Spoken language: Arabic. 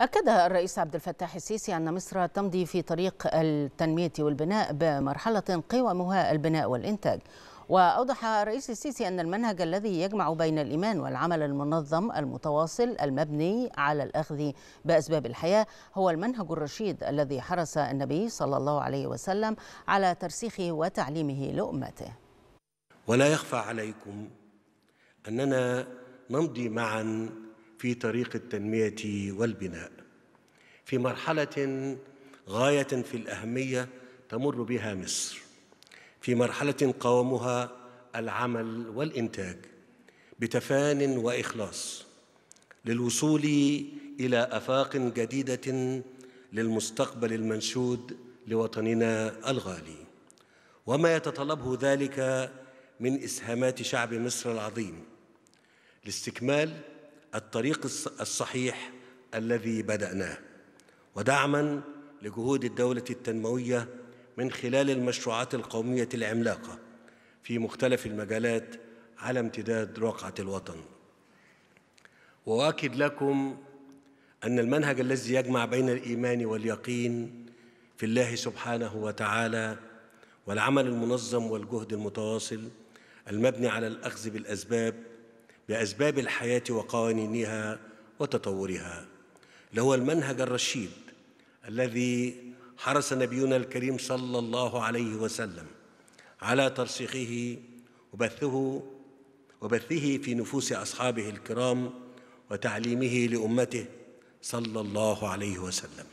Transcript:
أكد الرئيس عبد الفتاح السيسي أن مصر تمضي في طريق التنمية والبناء بمرحلة قوامها البناء والإنتاج وأوضح الرئيس السيسي أن المنهج الذي يجمع بين الإيمان والعمل المنظم المتواصل المبني على الأخذ بأسباب الحياة هو المنهج الرشيد الذي حرص النبي صلى الله عليه وسلم على ترسيخه وتعليمه لأمته ولا يخفى عليكم أننا نمضي معا في طريق التنميه والبناء في مرحله غايه في الاهميه تمر بها مصر في مرحله قوامها العمل والانتاج بتفان واخلاص للوصول الى افاق جديده للمستقبل المنشود لوطننا الغالي وما يتطلبه ذلك من اسهامات شعب مصر العظيم لاستكمال الطريق الصحيح الذي بدأناه ودعما لجهود الدولة التنموية من خلال المشروعات القومية العملاقة في مختلف المجالات على امتداد رقعة الوطن وأؤكد لكم أن المنهج الذي يجمع بين الإيمان واليقين في الله سبحانه وتعالى والعمل المنظم والجهد المتواصل المبني على الأخذ بالأسباب بأسباب الحياة وقوانينها وتطورها لهو المنهج الرشيد الذي حرص نبينا الكريم صلى الله عليه وسلم على ترسيخه وبثه وبثه في نفوس أصحابه الكرام وتعليمه لأمته صلى الله عليه وسلم